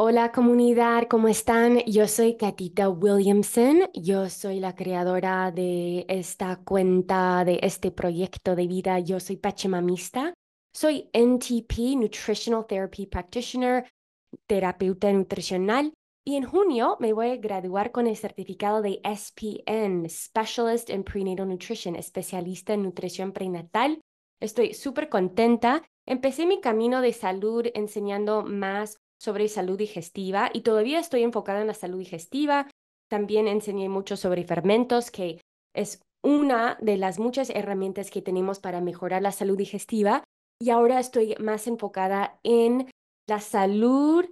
Hola comunidad, ¿cómo están? Yo soy Katita Williamson, yo soy la creadora de esta cuenta, de este proyecto de vida, yo soy Pachamamista, soy NTP, Nutritional Therapy Practitioner, terapeuta nutricional, y en junio me voy a graduar con el certificado de SPN, Specialist in Prenatal Nutrition, especialista en nutrición prenatal. Estoy súper contenta. Empecé mi camino de salud enseñando más sobre salud digestiva y todavía estoy enfocada en la salud digestiva. También enseñé mucho sobre fermentos, que es una de las muchas herramientas que tenemos para mejorar la salud digestiva. Y ahora estoy más enfocada en la salud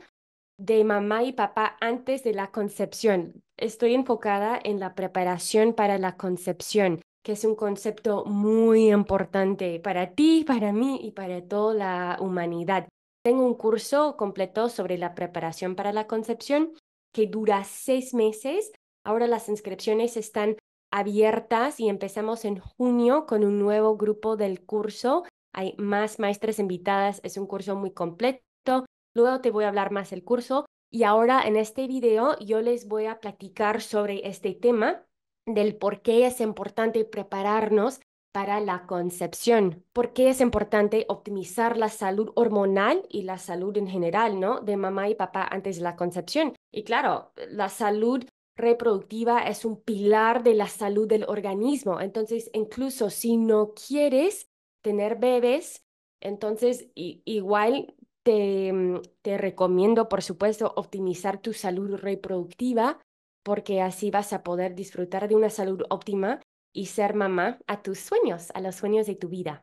de mamá y papá antes de la concepción. Estoy enfocada en la preparación para la concepción, que es un concepto muy importante para ti, para mí y para toda la humanidad. Tengo un curso completo sobre la preparación para la concepción que dura seis meses. Ahora las inscripciones están abiertas y empezamos en junio con un nuevo grupo del curso. Hay más maestras invitadas, es un curso muy completo. Luego te voy a hablar más del curso y ahora en este video yo les voy a platicar sobre este tema del por qué es importante prepararnos para la concepción. ¿Por qué es importante optimizar la salud hormonal y la salud en general, ¿no? De mamá y papá antes de la concepción. Y claro, la salud reproductiva es un pilar de la salud del organismo. Entonces, incluso si no quieres tener bebés, entonces igual mm, te recomiendo, por supuesto, optimizar tu salud reproductiva porque así vas a poder disfrutar de una salud óptima y ser mamá a tus sueños, a los sueños de tu vida.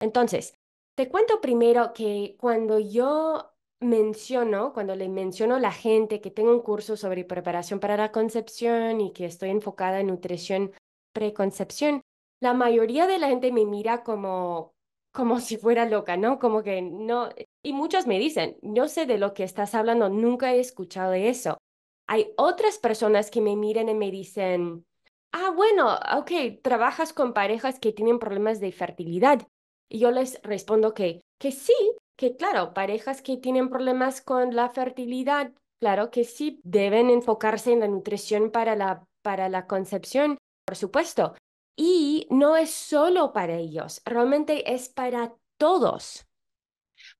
Entonces, te cuento primero que cuando yo menciono, cuando le menciono a la gente que tengo un curso sobre preparación para la concepción y que estoy enfocada en nutrición preconcepción, la mayoría de la gente me mira como como si fuera loca, ¿no? Como que no y muchos me dicen, yo sé de lo que estás hablando, nunca he escuchado de eso." Hay otras personas que me miran y me dicen, ah, bueno, ok, trabajas con parejas que tienen problemas de fertilidad. Y yo les respondo que, que sí, que claro, parejas que tienen problemas con la fertilidad, claro que sí, deben enfocarse en la nutrición para la, para la concepción, por supuesto. Y no es solo para ellos, realmente es para todos.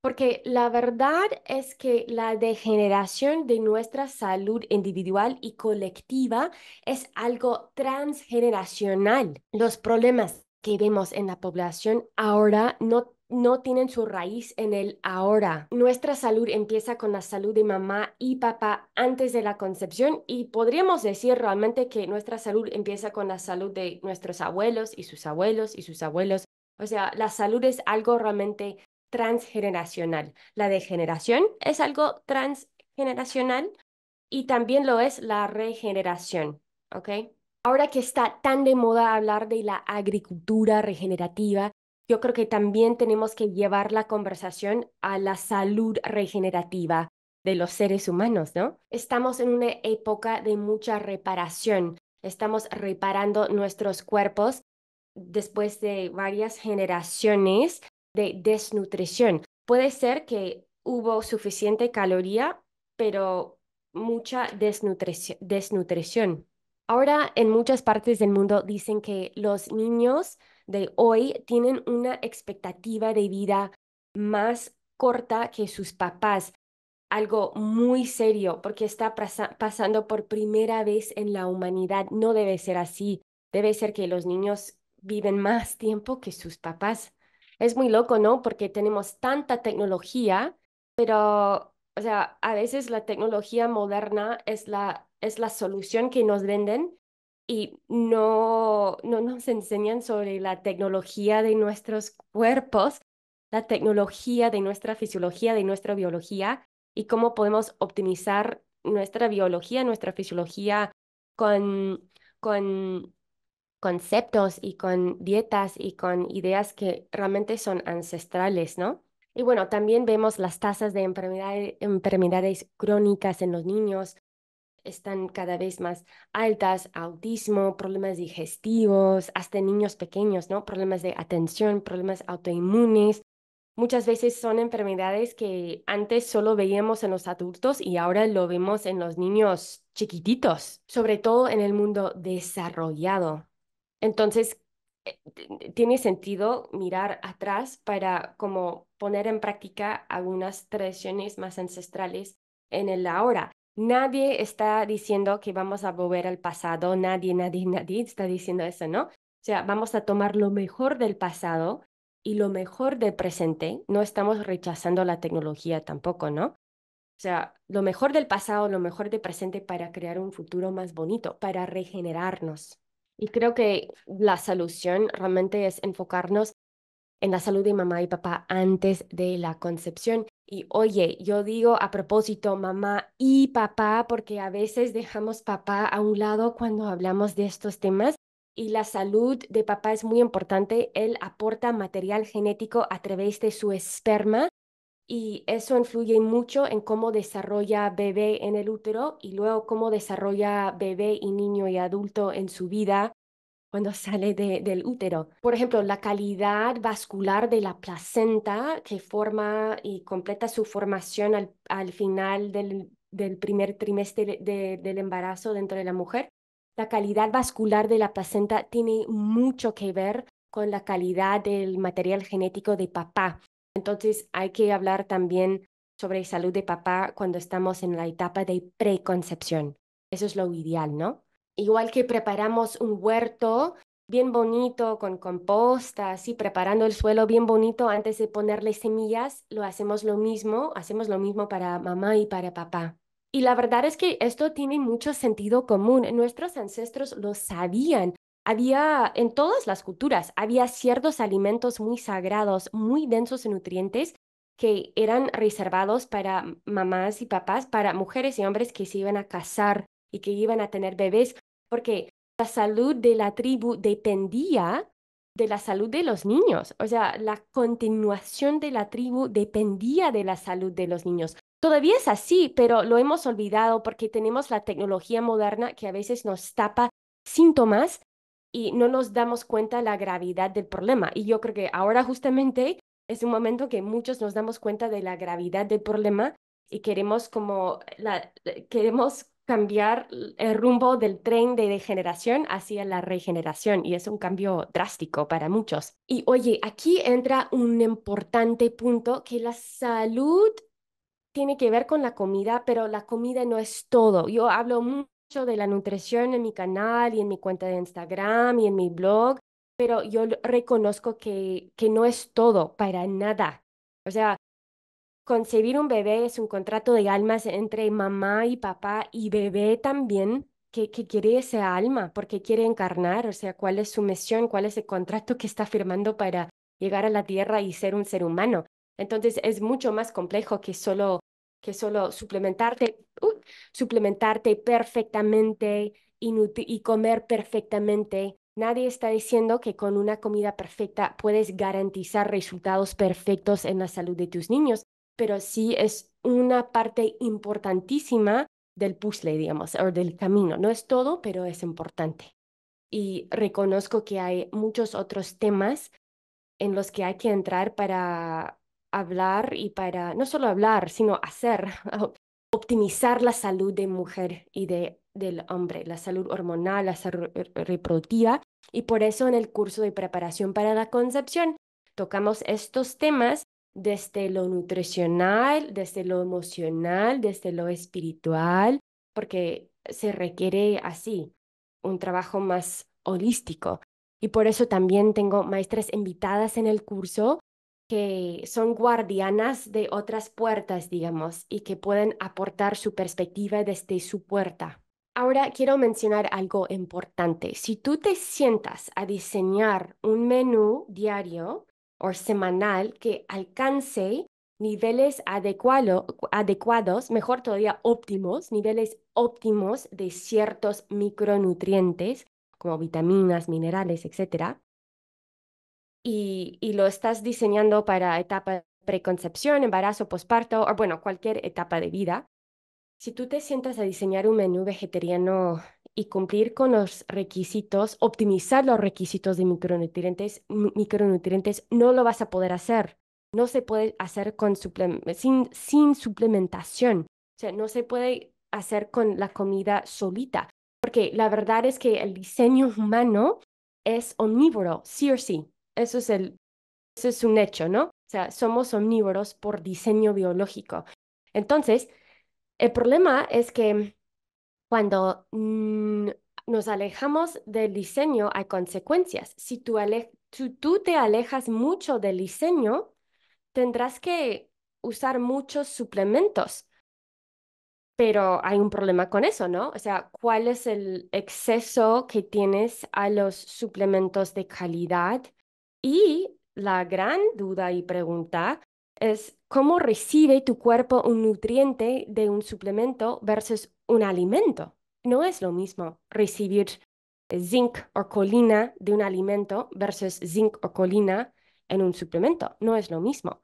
Porque la verdad es que la degeneración de nuestra salud individual y colectiva es algo transgeneracional. Los problemas que vemos en la población ahora no tienen su raíz en el ahora. Nuestra salud empieza con la salud de mamá y papá antes de la concepción y podríamos decir realmente que nuestra salud empieza con la salud de nuestros abuelos y sus abuelos y sus abuelos. O sea, la salud es algo realmente transgeneracional. La degeneración es algo transgeneracional y también lo es la regeneración, ¿ok? Ahora que está tan de moda hablar de la agricultura regenerativa, yo creo que también tenemos que llevar la conversación a la salud regenerativa de los seres humanos, ¿no? Estamos en una época de mucha reparación, estamos reparando nuestros cuerpos después de varias generaciones desnutrición. Puede ser que hubo suficiente caloría, pero mucha desnutrición. Ahora, en muchas partes del mundo dicen que los niños de hoy tienen una expectativa de vida más corta que sus papás. Algo muy serio porque está pasando por primera vez en la humanidad. No debe ser así. Debe ser que los niños viven más tiempo que sus papás. Es muy loco, ¿no? Porque tenemos tanta tecnología, pero, o sea, a veces la tecnología moderna es la, es la solución que nos venden y no, no nos enseñan sobre la tecnología de nuestros cuerpos, la tecnología de nuestra fisiología, de nuestra biología y cómo podemos optimizar nuestra biología, nuestra fisiología con, con conceptos y con dietas y con ideas que realmente son ancestrales, ¿no? Y bueno, también vemos las tasas de enfermedades, enfermedades crónicas en los niños, están cada vez más altas, autismo, problemas digestivos, hasta niños pequeños, ¿no? Problemas de atención, problemas autoinmunes. Muchas veces son enfermedades que antes solo veíamos en los adultos y ahora lo vemos en los niños chiquititos, sobre todo en el mundo desarrollado. Entonces, eh, tiene sentido mirar atrás para como poner en práctica algunas tradiciones más ancestrales en el ahora. Nadie está diciendo que vamos a volver al pasado, nadie, nadie, nadie está diciendo eso, ¿no? O sea, vamos a tomar lo mejor del pasado y lo mejor del presente. No estamos rechazando la tecnología tampoco, ¿no? O sea, lo mejor del pasado, lo mejor del presente para crear un futuro más bonito, para regenerarnos. Y creo que la solución realmente es enfocarnos en la salud de mamá y papá antes de la concepción. Y oye, yo digo a propósito mamá y papá porque a veces dejamos papá a un lado cuando hablamos de estos temas y la salud de papá es muy importante. Él aporta material genético a través de su esperma y eso influye mucho en cómo desarrolla bebé en el útero y luego cómo desarrolla bebé y niño y adulto en su vida cuando sale del útero. Por ejemplo, la calidad vascular de la placenta que forma y completa su formación al, final del, primer trimestre del embarazo dentro de la mujer. La calidad vascular de la placenta tiene mucho que ver con la calidad del material genético de papá. Entonces hay que hablar también sobre salud de papá cuando estamos en la etapa de preconcepción. Eso es lo ideal, ¿no? Igual que preparamos un huerto bien bonito con composta, así preparando el suelo bien bonito antes de ponerle semillas, lo hacemos lo mismo, hacemos lo mismo para mamá y para papá. Y la verdad es que esto tiene mucho sentido común. Nuestros ancestros lo sabían había en todas las culturas, había ciertos alimentos muy sagrados, muy densos en nutrientes que eran reservados para mamás y papás, para mujeres y hombres que se iban a casar y que iban a tener bebés, porque la salud de la tribu dependía de la salud de los niños, o sea, la continuación de la tribu dependía de la salud de los niños. Todavía es así, pero lo hemos olvidado porque tenemos la tecnología moderna que a veces nos tapa síntomas y no nos damos cuenta la gravedad del problema. Y yo creo que ahora justamente es un momento que muchos nos damos cuenta de la gravedad del problema y queremos como la, eh, queremos cambiar el rumbo del tren de degeneración hacia la regeneración y es un cambio drástico para muchos. Y oye, aquí entra un importante punto que la salud tiene que ver con la comida, pero la comida no es todo. Yo hablo de la nutrición en mi canal y en mi cuenta de Instagram y en mi blog, pero yo reconozco que, que no es todo para nada. O sea, concebir un bebé es un contrato de almas entre mamá y papá y bebé también. Que, quiere ese alma, porque quiere encarnar, o sea, cuál es su misión, cuál es el contrato que está firmando para llegar a la Tierra y ser un ser humano. Entonces es mucho más complejo que solo que solo suplementarte, uh, suplementarte perfectamente y, y comer perfectamente. Nadie está diciendo que con una comida perfecta puedes garantizar resultados perfectos en la salud de tus niños, pero sí es una parte importantísima del puzzle, digamos, o del camino. No es todo, pero es importante. Y reconozco que hay muchos otros temas en los que hay que entrar para hablar y para no solo hablar, sino hacer, optimizar la salud de mujer y de, del hombre, la salud hormonal, la salud reproductiva. Y por eso en el curso de preparación para la concepción tocamos estos temas desde lo nutricional, desde lo emocional, desde lo espiritual, porque se requiere así un trabajo más holístico. Y por eso también tengo maestras invitadas en el curso que son guardianas de otras puertas, digamos, y que pueden aportar su perspectiva desde su puerta. Ahora quiero mencionar algo importante. Si tú te sientas a diseñar un menú diario o semanal que alcance niveles adecuados, mejor todavía óptimos, niveles óptimos de ciertos micronutrientes como vitaminas, minerales, etc., y, lo estás diseñando para etapa de preconcepción, embarazo, posparto, o bueno, cualquier etapa de vida, si tú te sientas a diseñar un menú vegetariano y cumplir con los requisitos, optimizar los requisitos de micronutrientes, micronutrientes no lo vas a poder hacer. No se puede hacer con sin suplementación. O sea, no se puede hacer con la comida solita. Porque la verdad es que el diseño humano es omnívoro, sí o sí. Eso es, el, es un hecho, ¿no? O sea, somos omnívoros por diseño biológico. Entonces, el problema es que cuando mm, nos alejamos del diseño hay consecuencias. Si tú, si tú te alejas mucho del diseño, tendrás que usar muchos suplementos. Pero hay un problema con eso, ¿no? O sea, ¿cuál es el exceso que tienes a los suplementos de calidad y la gran duda y pregunta es cómo recibe tu cuerpo un nutriente de un suplemento versus un alimento. No es lo mismo recibir zinc o colina de un alimento versus zinc o colina en un suplemento. No es lo mismo.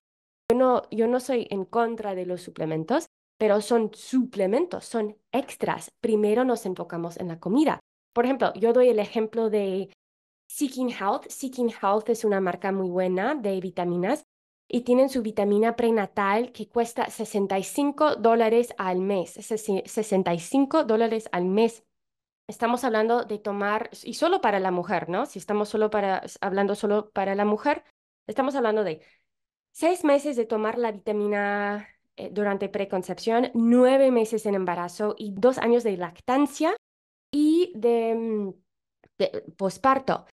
Yo no, yo no soy en contra de los suplementos, pero son suplementos, son extras. Primero nos enfocamos en la comida. Por ejemplo, yo doy el ejemplo de Seeking Health. Seeking Health es una marca muy buena de vitaminas y tienen su vitamina prenatal que cuesta 65 dólares al mes. 65 dólares al mes. Estamos hablando de tomar, y solo para la mujer, ¿no? Si estamos solo para, hablando solo para la mujer, estamos hablando de seis meses de tomar la vitamina eh, durante preconcepción, nueve meses en embarazo y dos años de lactancia y de mm, posparto.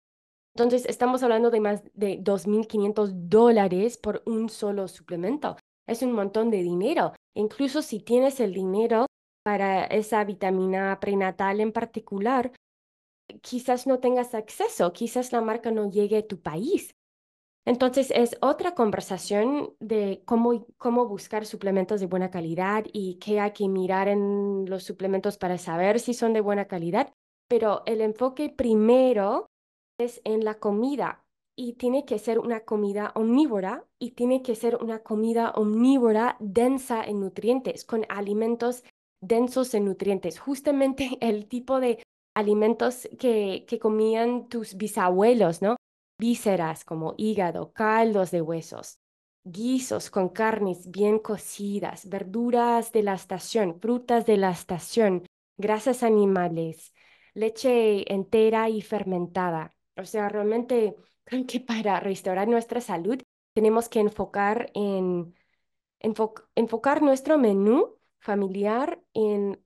Entonces, estamos hablando de más de 2.500 dólares por un solo suplemento. Es un montón de dinero. Incluso si tienes el dinero para esa vitamina prenatal en particular, quizás no tengas acceso, quizás la marca no llegue a tu país. Entonces es otra conversación de cómo, cómo buscar suplementos de buena calidad y qué hay que mirar en los suplementos para saber si son de buena calidad, pero el enfoque primero en la comida y tiene que ser una comida omnívora y tiene que ser una comida omnívora densa en nutrientes, con alimentos densos en nutrientes, justamente el tipo de alimentos que, que comían tus bisabuelos, ¿no? Vísceras como hígado, caldos de huesos, guisos con carnes bien cocidas, verduras de la estación, frutas de la estación, grasas animales, leche entera y fermentada o sea, realmente creo que para restaurar nuestra salud tenemos que enfocar en enfocar nuestro menú familiar en,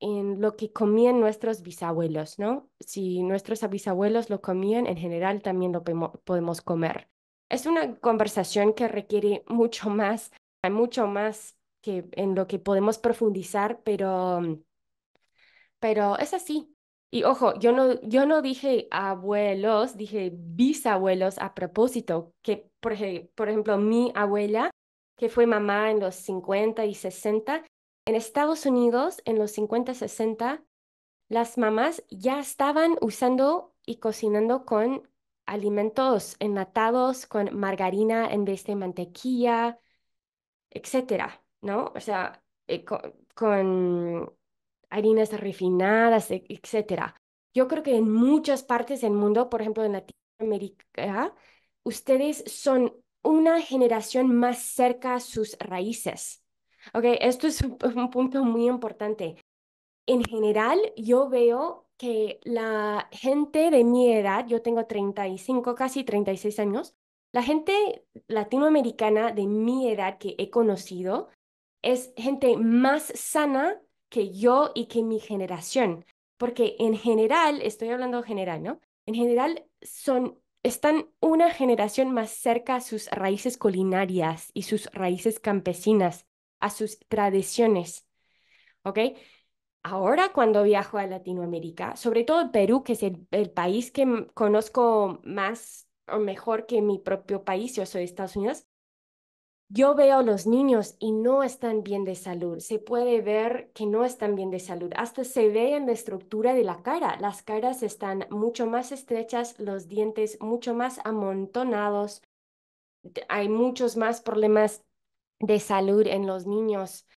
en lo que comían nuestros bisabuelos, ¿no? Si nuestros bisabuelos lo comían, en general también lo podemos comer. Es una conversación que requiere mucho más, hay mucho más que en lo que podemos profundizar, pero, pero es así, y ojo, yo no, yo no dije abuelos, dije bisabuelos a propósito, que por, ejemplo mi abuela, que fue mamá en los 50 y 60, en Estados Unidos en los 50 y 60, las mamás ya estaban usando y cocinando con alimentos enlatados, con margarina en vez de mantequilla, etcétera, ¿no? O sea, eh, con harinas refinadas, e, etcétera. Yo creo que en muchas partes del mundo, por ejemplo en Latinoamérica, ustedes son una generación más cerca a sus raíces. Ok esto es un, un punto muy importante. En general, yo veo que la gente de mi edad, yo tengo 35, casi 36 años, la gente latinoamericana de mi edad que he conocido es gente más sana que yo y que mi generación, porque en general, estoy hablando general, ¿no? En general son están una generación más cerca a sus raíces culinarias y sus raíces campesinas, a sus tradiciones. ¿Ok? Ahora cuando viajo a Latinoamérica, sobre todo Perú, que es el, país que conozco más o mejor que mi propio país, yo soy de Estados Unidos, yo veo los niños y no están bien de salud. Se puede ver que no están bien de salud. Hasta se ve en la estructura de la cara. Las caras están mucho más estrechas, los dientes mucho más amontonados. Hay muchos más problemas de salud en los niños.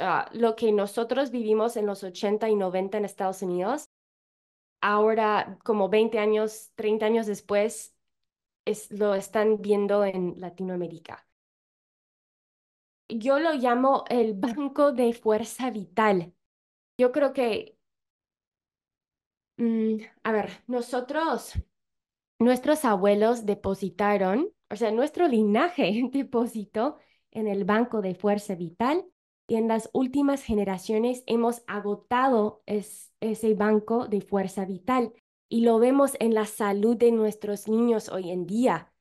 Ah, lo que nosotros vivimos en los 80 y 90 en Estados Unidos, ahora como 20 años, 30 años después, lo están viendo en Latinoamérica yo lo llamo el banco de fuerza vital. Yo creo que, mm, a ver, nosotros, nuestros abuelos depositaron, o sea, nuestro linaje depositó en el banco de fuerza vital y en las últimas generaciones hemos agotado ese banco de fuerza vital y lo vemos en la salud de nuestros niños hoy en día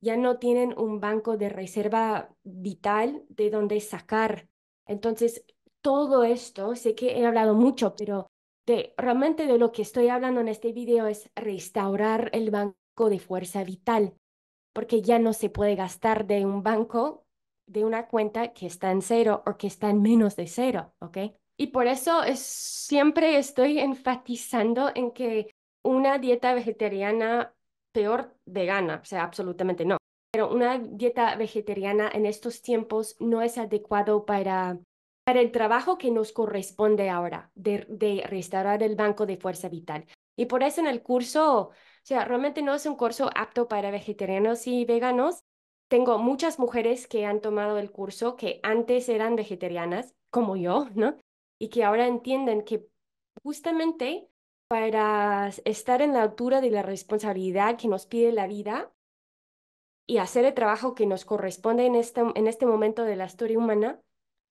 ya no tienen un banco de reserva vital de donde sacar. Entonces, todo esto, sé que he hablado mucho, pero de, realmente de lo que estoy hablando en este video es restaurar el banco de fuerza vital, porque ya no se puede gastar de un banco, de una cuenta que está en cero o que está en menos de cero, ¿ok? Y por eso es, siempre estoy enfatizando en que una dieta vegetariana peor vegana, o sea, absolutamente no. Pero una dieta vegetariana en estos tiempos no es adecuado para, para el trabajo que nos corresponde ahora, de, de restaurar el banco de fuerza vital. Y por eso en el curso, o sea, realmente no es un curso apto para vegetarianos y veganos. Tengo muchas mujeres que han tomado el curso que antes eran vegetarianas, como yo, ¿no? Y que ahora entienden que justamente para estar en la altura de la responsabilidad que nos pide la vida y hacer el trabajo que nos corresponde en este, en este momento de la historia humana,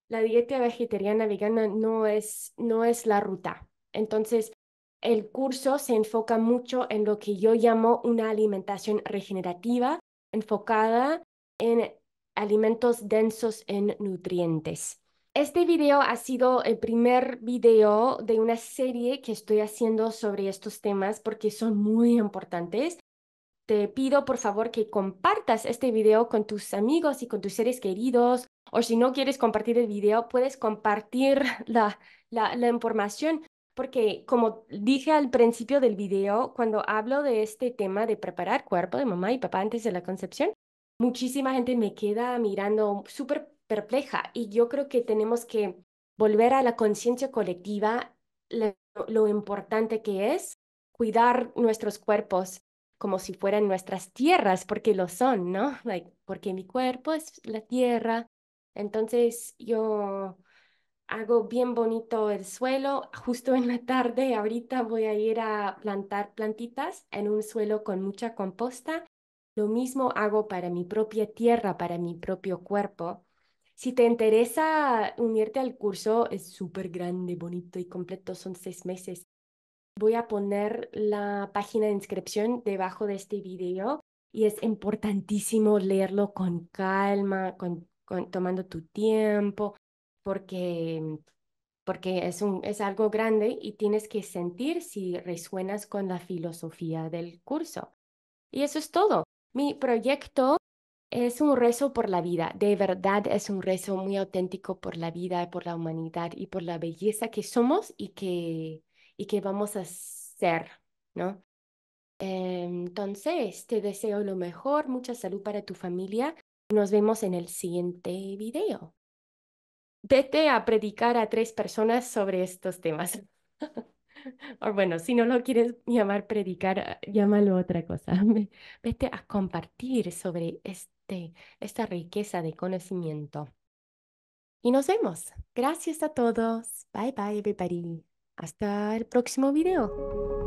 la dieta vegetariana vegana no es, no es la ruta. Entonces, el curso se enfoca mucho en lo que yo llamo una alimentación regenerativa, enfocada en alimentos densos en nutrientes. Este video ha sido el primer video de una serie que estoy haciendo sobre estos temas porque son muy importantes. Te pido por favor que compartas este video con tus amigos y con tus seres queridos o si no quieres compartir el video, puedes compartir la, la, información porque como dije al principio del video, cuando hablo de este tema de preparar cuerpo de mamá y papá antes de la concepción, muchísima gente me queda mirando súper perpleja y yo creo que tenemos que volver a la conciencia colectiva lo, importante que es cuidar nuestros cuerpos como si fueran nuestras tierras, porque lo son, ¿no? porque mi cuerpo es la tierra. Entonces yo hago bien bonito el suelo. Justo en la tarde, ahorita voy a ir a plantar plantitas en un suelo con mucha composta. Lo mismo hago para mi propia tierra, para mi propio cuerpo. Si te interesa unirte al curso, es súper grande, bonito y completo, son seis meses. Voy a poner la página de inscripción debajo de este video y es importantísimo leerlo con calma, con tomando tu tiempo, porque, porque es, un, es algo grande y tienes que sentir si resuenas con la filosofía del curso. Y eso es todo. Mi proyecto es un rezo por la vida, de verdad es un rezo muy auténtico por la vida, por la humanidad y por la belleza que somos y que, y que vamos a ser, ¿no? Entonces, te deseo lo mejor, mucha salud para tu familia. Nos vemos en el siguiente video. Vete a predicar a tres personas sobre estos temas. o bueno, si no lo quieres llamar predicar, ah, llámalo otra cosa. Vete a compartir sobre esto este, esta riqueza de conocimiento. Y nos vemos. Gracias a todos. Bye bye, everybody. Hasta el próximo video.